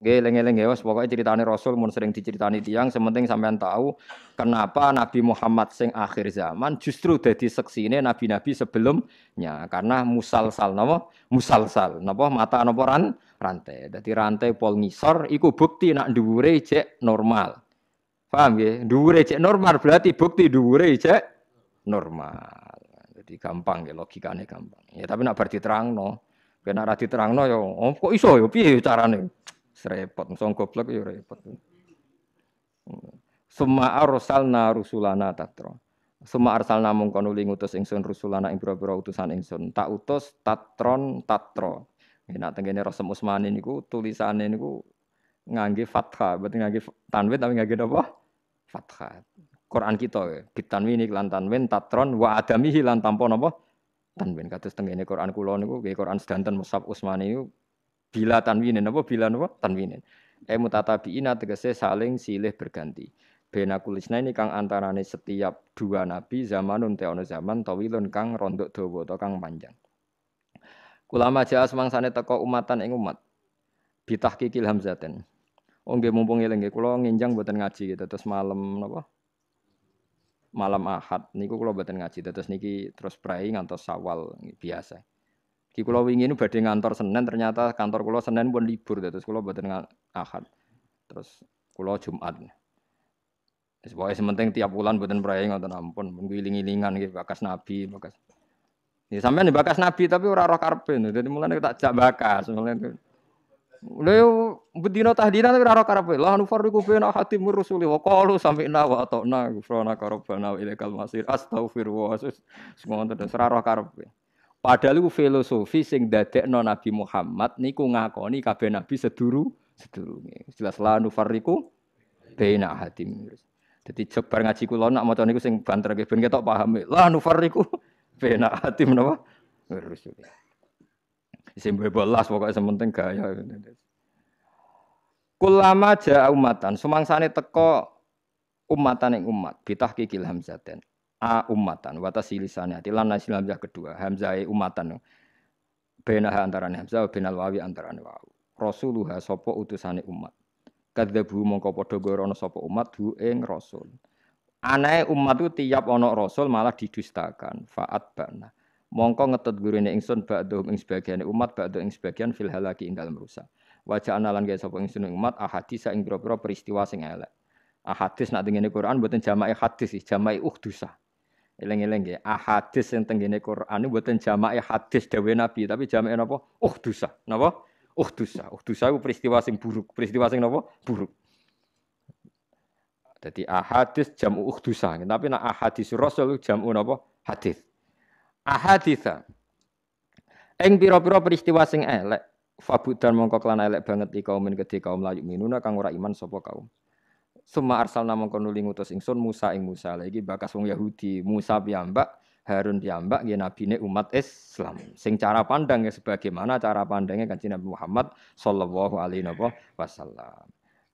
Nggih, lengeleng ya pokoknya pokoke critane Rasul mun sering diceritani tiang, sementing sampean tahu kenapa Nabi Muhammad sing akhir zaman justru saksi ini nabi-nabi sebelumnya karena musalsal musal Musalsal napa mata napa ran rantai. Dadi rantai pol ngisor iku bukti nak dhuwure cek normal. Paham nggih? Dhuwure cek normal berarti bukti dhuwure cek normal. Jadi gampang ya logikanya gampang. Ya tapi nak bar diterangno, ben terang diterangno yo, ya, oh, kok iso yo, ya? piye caranya? Serepot, song goblok ya repot. Suma arsalna rusulana tatro. Suma arsalna mung kono li ngutus ingsun rusulana ing pira-pira utusan ingsun. Tak utus tatron tatro. Nah tengene Rasul Usmani niku tulisane niku ngangge fathah, berarti ngangge tanwin tapi ngangge apa? Fathah. Quran kita ya. tanwin, iklan tanwin tatron wa adamihi lan tanpa napa? Tanwin kados tengene Quran kula niku nggih Quran sedanten Mushaf Utsmani niku Bila tanwinin apa bila apa tanwinin. E mutatabiina tegese saling silih berganti. Bena kulisna ini kang antarane setiap dua nabi zamanun teono zaman tawilun kang rondok dawa atau kang panjang. Kulama jaa semangsane teko umatan ing umat. Bitah kikil hamzaten. Oh mumpung eling nggih kula nginjang mboten ngaji gitu terus malam apa Malam Ahad niku kulo mboten ngaji terus niki terus praying ngantos Sawal biasa. Di kulo wingi ini badhe ngantor Senin ternyata kantor kulo Senin pun libur terus kulo dengan Ahad. Terus kulo Jumat. Wis sementing tiap bulan mboten perayaan ngoten ampun menggiling gilingan gitu bakas nabi bakas. Ya sampean ya bakas nabi tapi ora roh jadi mulai mulane tak jak bakas. Mulane Lalu bedina tahdina tapi karpe, lah La nufarriqu baina hatim rusuli wakalu sampai nawa atau ata'na frona rabbana nawa ilegal masir. Astagfirullah. semua terus ora karpe Padahal itu filosofi sing dadekno Nabi Muhammad niku ngakoni kabeh nabi seduru seduru Jelas la farriku, baina hati. Dadi jek bar ngaji kula nak maca niku sing banterke ben ketok paham. La nufarriku baina hatim napa? Rasul. Sing bebelas pokoke sementing gaya. Kulama ja'a umatan, sumangsane teko umatan yang umat bitah kikil hamzaten a ummatan wata tasilisan hati lan nasil hamzah kedua hamzah ummatan bena antara hamzah benal wawi antara wawu rasuluha sapa umat kadzabu mongko padha gorono sapa umat hu ing rasul anae umat itu tiap ana rasul malah didustakan faat bana mongko ngetet gurine ingsun ba'dhum ing sebagian umat ba'dhu ing sebagian fil halaki ing dalem rusak wajah analan gawe sapa ingsun umat ahadis ing pira-pira peristiwa sing elek ahadis nak tengene Quran mboten jamake hadis jamai uhdusa Eleng-eleng ya, ahadis ah, yang tenggine Quran ini buatan jamaah ya hadis dawe Nabi, tapi jamaah apa? Oh dosa, napa? Oh dosa, oh dosa itu peristiwa sing buruk, peristiwa sing napa? Buruk. Jadi ahadis ah, jam uh dosa, tapi nak ahadis ah, Rasul jamu napa? Hadis. ahadis, Eng biro-biro peristiwa sing elek, fabud dan mongko lan elek banget di kaum ini ketika kaum layu minuna kang ora iman sapa kaum. Suma arsal nama nuli ngutus ingsun Musa ing Musa. lagi bakas wong Yahudi, Musa piyambak, Harun piyambak Nabi ini umat Islam. Sing cara pandang ya sebagaimana cara pandangnya kan Nabi Muhammad sallallahu alaihi wasallam.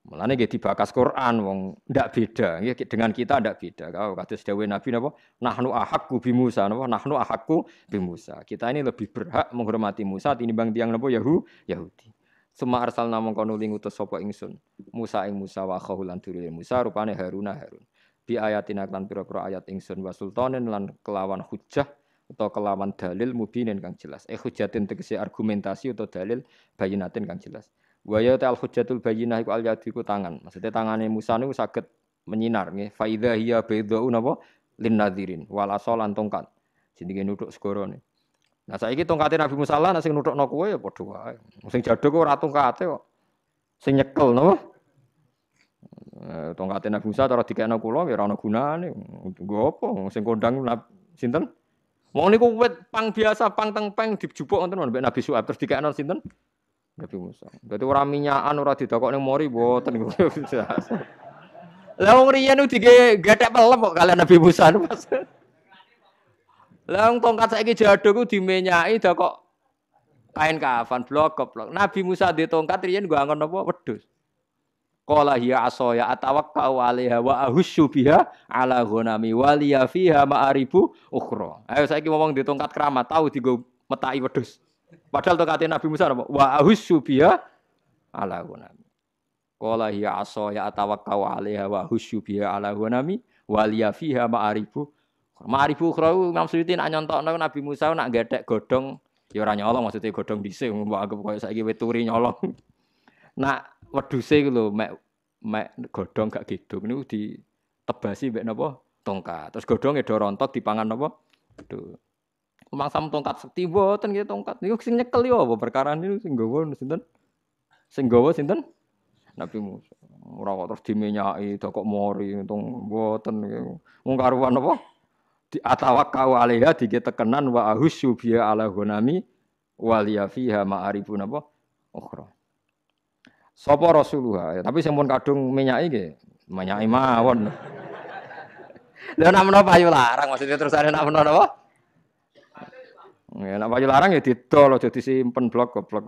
Mulanya nggih dibakas Quran wong tidak beda, nggih dengan kita tidak beda. Kau kata dawuh Nabi nabo Nahnu ahaku bi Musa nabo, Nahnu ahaku bi Musa. Kita ini lebih berhak menghormati Musa tinimbang tiang nabo Yahudi. Suma arsalna mongko konuling ngutus sapa ingsun Musa ing Musa wa khahu lan Musa rupane Haruna Harun. Bi ayatina lan pira-pira ayat ingsun wa sultanin lan kelawan hujah atau kelawan dalil mubinin kang jelas. Eh hujatin tegese argumentasi atau dalil bayinatin kang jelas. Wa ya al hujatul bayinah iku al yadiku tangan. Maksudnya tangane Musa niku saged menyinar nggih. Fa idza hiya baydau napa lin nadhirin wal asalan Nah gitu tongkate Nabi Musa lah nasi sing nuthukno kowe ya padha Sing jaduk ora tongkate kok. Sing nyekel nopo, eh, tongkatin Nabi Musa cara dikekno kula ya ora guna nih, Nggo apa sing kondang sinten? Wong niku wit pang biasa pang tengpeng dijupuk wonten mbek Nabi Su'aib terus dikekno sinten? Nabi Musa. Dadi ora minyakan ora didokok ning mori mboten Lah wong riyen dike gethek pelem kok kalian Nabi Musa. Mas. Lang tongkat tongkat saiki jado ku dimenyai dah kok kain kafan blok blok. Nabi Musa di tongkat riyen gua angon apa wedhus. Qala hiya asaya atawakkau alaiha wa ahussu biha ala ghanami wa liya fiha ma'aribu ukhra. Ayo saiki ngomong di tongkat keramat tahu digo metai wedhus. Padahal tongkatnya Nabi Musa apa? Wa ahussu biha ala ghanami. Qala hiya asaya atawakkau alaiha wa ahussu biha ala ghanami wa liya fiha ma'aribu Ma'rifu ukhra Imam Suyuti nak nyontokno Nabi Musa nak gadek godhong ya ora nyolong maksudnya godhong dhisik mbok anggap koyo saiki wit turi nyolong. nak wedhuse iku lho mek mek godhong gak gedhong gitu. niku tebasi mek napa tongkat. Terus godhonge do rontok dipangan napa? Aduh. Umang sam tongkat sekti mboten nggih tongkat niku sing nyekel yo apa perkara niku sing nggawa sinten? Sing nggawa sinten? Nabi Musa. Ora terus dimenyaki, dokok mori untung mboten. Wong karuan apa? di atawakkau alaiha dige tekenan wa ahusyu biya ala gunami waliya fiha ma'arifu napa ukhra. Sapa Rasulullah, ya, tapi sing pun kadung minyak iki, minyak mawon. Lha nak menapa payu larang maksudnya terus ada nak menapa? Ya nak payu larang ya didol aja disimpen blok-blok.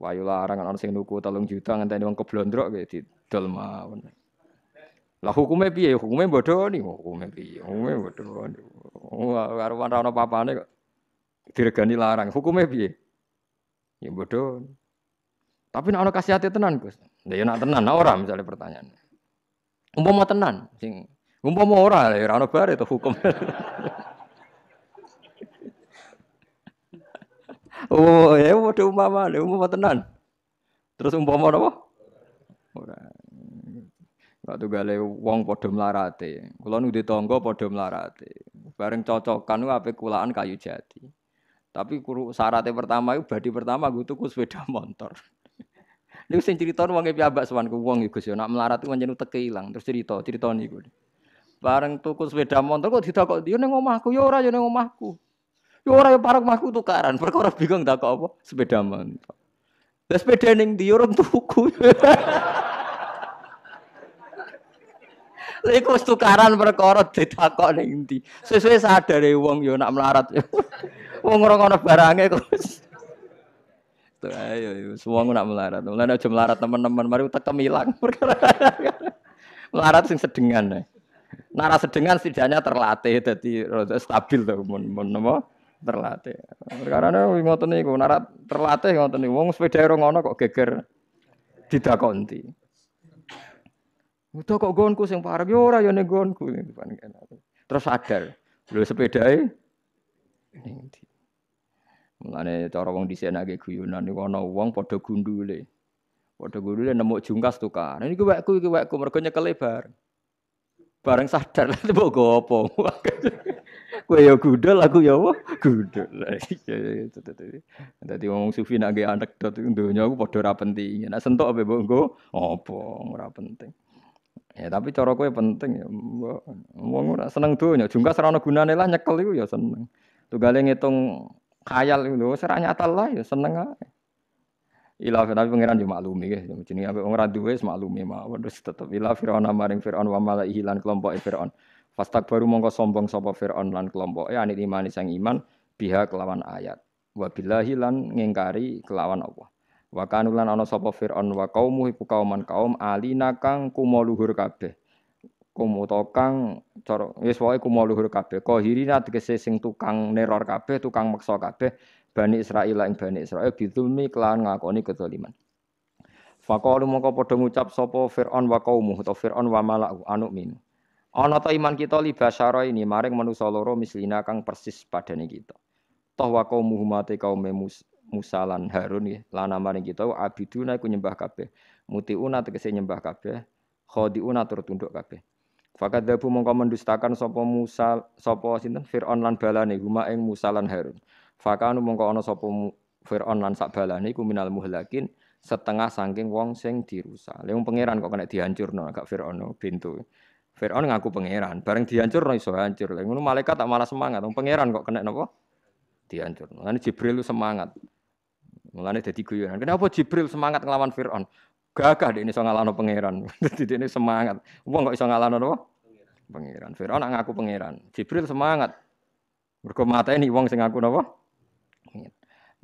Payu larang ana sing nuku 3 juta ngenteni wong keblondrok ya didol mawon. Lah hukumnya piye? Hukumnya bodoh nih, hukumnya piye? Hukumnya bodoh nih. Oh, Karuan rano papane kok diregani larang. Hukumnya piye? Ya bodoh. Tapi nak ono kasih hati tenan Gus. dia ya nak tenan nah ora misalnya pertanyaan. Umpama tenan sing umpama orang ya ora ono bare to hukum. oh, ya bodoh umpama, umpama tenan. Terus umpama apa? orang Pak tugale wong padha mlarate. Kula nu tangga padha mlarate. Bareng cocokkan ku ape kulaan kayu jati. Tapi syaratnya pertama itu badi pertama gue tuku sepeda motor. Niku sing cerita wong piyambak sowan ku wong Gus yo nak melarat ku pancen teke ilang terus cerita cerita niku. Bareng tuku sepeda motor kok ditakok yo ning omahku yo ora yo ning omahku. Yo ora yo parok omahku tukaran perkara bingung tak kok apa sepeda motor. Lah sepeda ning dia orang tuku. Iku wis tukaran perkara ditakoni endi. Sesuai sadare wong yo nak melarat. Wong ora ngono barange kok. Ayo ayo wong nak melarat. Mulane aja melarat teman-teman mari tak ilang perkara. Melarat sing sedengan. Nara sedengan setidaknya terlatih dadi stabil to mun mun napa terlatih. Perkara ngoten niku nara terlatih ngoten niku wong sepeda ora ngono kok geger didakonti. Udah kok gonku sing parek yo ya ora yo ya ning gonku. Terus sadar. Lho sepedae ning ndi? Mulane cara wong disenake guyonan niku ana wong padha gundule. Padha gundule nemu jungkas tukar. Ini nah, wekku iki wekku mergo nyekel e bar. Bareng sadar lha mbok go apa. Kowe yo ya gundul aku yo apa? Gundul. Iya, iya, iya, Dadi wong sufi nak nggih anekdot donya aku padha ora penting. Nek sentok apa mbok go apa ora penting. Ya tapi cara kowe penting ya. Wong ora seneng donya, jungkas ora ono gunane lah nyekel iku ya seneng. Tunggale ngitung khayal iku lho, ora nyata lah ya seneng ae. Ila tapi pangeran yo maklumi ya, jenenge ambek wong ora duwe wis maklumi mawon terus tetep ila fir'aun maring fir'aun wa malaihi lan kelompoke fir'aun. baru mongko sombong sapa fir'aun lan ya e, anil iman sang iman biha kelawan ayat. Wa billahi lan ngingkari kelawan apa. Wa kanulan ana sapa Firaun wa qaumu iku kauman kaum alina kang kumo luhur kabeh. Kumo to kang cara wis wae kumo kabeh. Qahirina tegese sing tukang neror kabeh, tukang meksa kabeh Bani Israil ing Bani Israil bidzulmi kelawan ngakoni kedzaliman. Faqalu mongko padha ngucap sapa Firaun wa qaumu utawa Firaun wa malaku anu min. Ana ta iman kita li basyara ini maring manusa loro mislina kang persis padane kita. Toh wa qaumuhumate kaum Musa Musa lan Harun nggih lana maring kita abiduna iku nyembah kabeh mutiuna tegese nyembah kabeh khadiuna tur tunduk kabeh Fakadzabu mongko mendustakan sapa Musa sapa sinten Firaun lan balane huma ing Musa lan Harun. Fakanu mongko ana sapa Firaun lan sak balane iku minal muhlakin setengah saking wong sing dirusak. Lha pangeran kok kena dihancurno gak Firaun bintu. Firaun ngaku pangeran, bareng dihancurno iso hancur. Lha ngono malaikat tak malah semangat, wong pangeran kok kena napa? dihancur. Lan Jibril semangat. Mulane jadi guyonan. Kenapa Jibril semangat ngelawan Firaun? Gagah deh ini so ngalano pangeran. Jadi ini semangat. Uang kok iso ngalano apa? Pangeran. Firaun nak ngaku pangeran. Jibril semangat. Berkomata ini uang sing ngaku Walau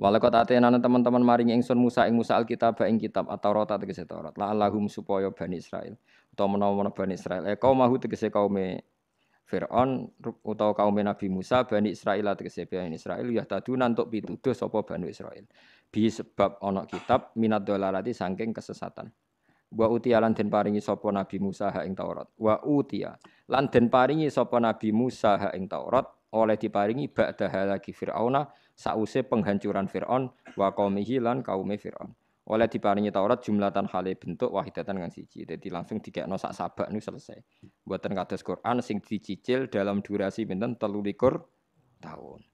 Walakot atenan teman-teman maring ingsun Musa ing Musa Alkitab ing kitab atau rota tegese Taurat. La lahum supaya Bani Israel atau menawa Bani Israel. Eh kau mahu tegese kaume Fir'aun atau kaum Nabi Musa Bani Israel tegese Bani Israel. ya tadu nantuk pitudo sapa Bani Israel bi sebab ana kitab minad dolarati saking kesesatan wa utia lan den paringi sapa Nabi Musa ha ing Taurat wa utia lan den paringi sapa Nabi Musa ha ing Taurat oleh diparingi ba'da halaki Fir'auna sause penghancuran Fir'aun wa qaumihi lan kaume Fir'aun oleh diparingi Taurat jumlatan hale bentuk wahidatan kan siji. Jadi langsung dikekno sak sabak niku selesai. Mboten kados Quran sing dicicil dalam durasi pinten 23 tahun.